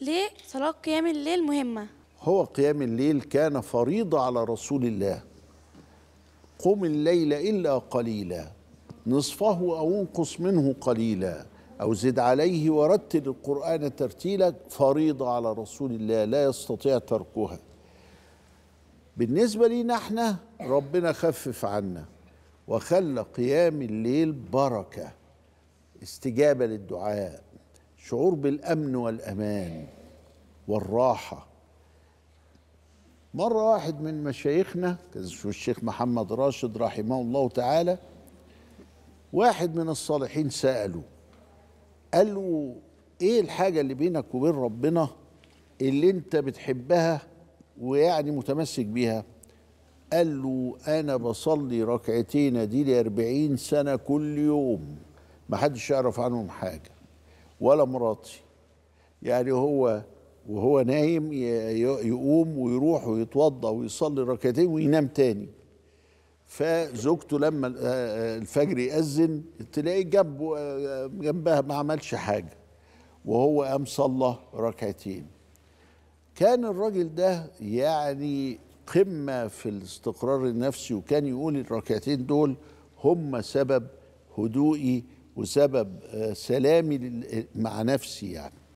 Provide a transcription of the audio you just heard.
ليه صلاة قيام الليل مهمة هو قيام الليل كان فريضة على رسول الله قم الليل إلا قليلا نصفه أو انقص منه قليلا أو زد عليه ورتل القرآن ترتيلا فريضة على رسول الله لا يستطيع تركها بالنسبة لنا احنا ربنا خفف عنا وخلى قيام الليل بركة استجابة للدعاء شعور بالامن والامان والراحه مره واحد من مشايخنا الشيخ محمد راشد رحمه الله تعالى واحد من الصالحين ساله قال له ايه الحاجه اللي بينك وبين ربنا اللي انت بتحبها ويعني متمسك بيها قال له انا بصلي ركعتين دي لاربعين 40 سنه كل يوم ما حدش يعرف عنهم حاجه ولا مراتي يعني هو وهو نايم يقوم ويروح ويتوضا ويصلي ركعتين وينام تاني فزوجته لما الفجر يأذن تلاقيه جنبه جنبها ما عملش حاجه وهو قام صلى ركعتين كان الراجل ده يعني قمه في الاستقرار النفسي وكان يقول الركعتين دول هم سبب هدوئي وسبب آه، سلامي مع نفسي يعني